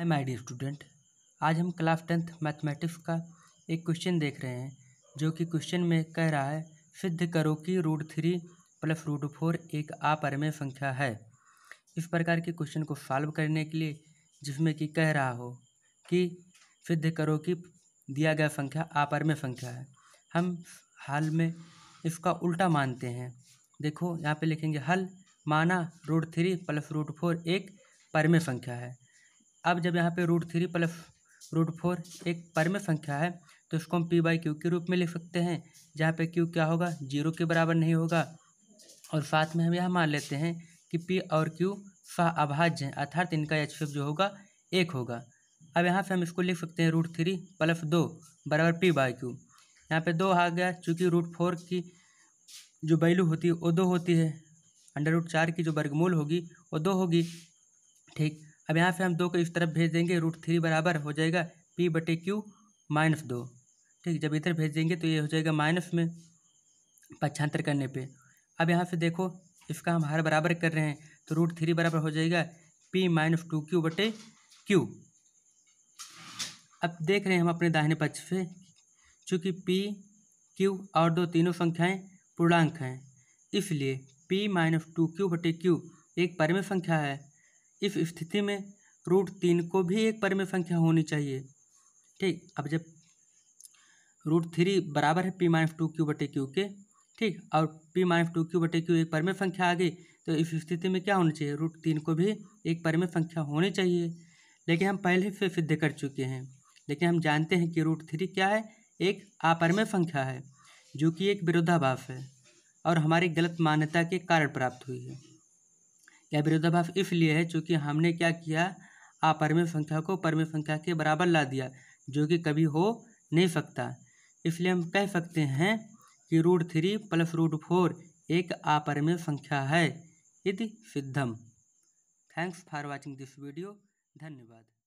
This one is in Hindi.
आई माय डी स्टूडेंट आज हम क्लास टेंथ मैथमेटिक्स का एक क्वेश्चन देख रहे हैं जो कि क्वेश्चन में कह रहा है सिद्ध करो कि root three plus root four एक अपरिमेय संख्या है इस प्रकार के क्वेश्चन को सॉल्व करने के लिए जिसमें कि कह रहा हो कि सिद्ध करो कि दिया गया संख्या अपरिमेय संख्या है हम हाल में इसका उल्टा मानते हैं देखो यहाँ पर लिखेंगे हल माना root three plus root four एक परमय संख्या है अब जब यहाँ पे root three plus root four एक परम संख्या है तो इसको हम पी बाई क्यू के रूप में लिख सकते हैं जहाँ पे क्यू क्या होगा जीरो के बराबर नहीं होगा और साथ में हम यह मान लेते हैं कि पी और क्यू सह अभाज्य हैं अर्थात इनका एच जो होगा एक होगा अब यहाँ से हम इसको लिख सकते हैं रूट थ्री प्लस दो बराबर पी बाई क्यू यहाँ पर दो आ गया चूँकि रूट फोर की जो वैल्यू होती है वो दो होती है अंडर रूट चार की जो वर्गमूल होगी वो दो होगी ठीक अब यहाँ से हम दो को इस तरफ भेज देंगे रूट थ्री बराबर हो जाएगा पी बटे क्यू माइनस दो ठीक जब इधर भेज देंगे तो ये हो जाएगा माइनस में पक्षांतर करने पे अब यहाँ से देखो इसका हम हर बराबर कर रहे हैं तो रूट थ्री बराबर हो जाएगा पी माइनस टू क्यू बटे क्यू अब देख रहे हैं हम अपने दाहिने पक्ष से चूँकि पी क्यू और दो तीनों संख्याएँ पूर्णांक हैं इसलिए पी माइनस टू क्यू बटे क्यू एक परम संख्या है इस स्थिति में रूट तीन को भी एक परिमेय संख्या होनी चाहिए ठीक अब जब रूट थ्री बराबर है पी माइनस टू क्यू बटे क्यू के ठीक और पी माइनस टू क्यू बटे क्यू एक परिमेय संख्या आ गई तो इस स्थिति में क्या होना चाहिए रूट तीन को भी एक परिमेय संख्या होनी चाहिए लेकिन हम पहले से सिद्ध कर चुके हैं लेकिन हम जानते हैं कि रूट थ्री क्या है एक अपरिमेय संख्या है जो कि एक विरोधाभास है और हमारी गलत मान्यता के कारण प्राप्त हुई है या विरोधाभास इसलिए है चूँकि हमने क्या किया अपरिमेय संख्या को परिमेय संख्या के बराबर ला दिया जो कि कभी हो नहीं सकता इसलिए हम कह सकते हैं कि root three plus root four एक अपरिमेय संख्या है इति सिद्धम thanks for watching this video धन्यवाद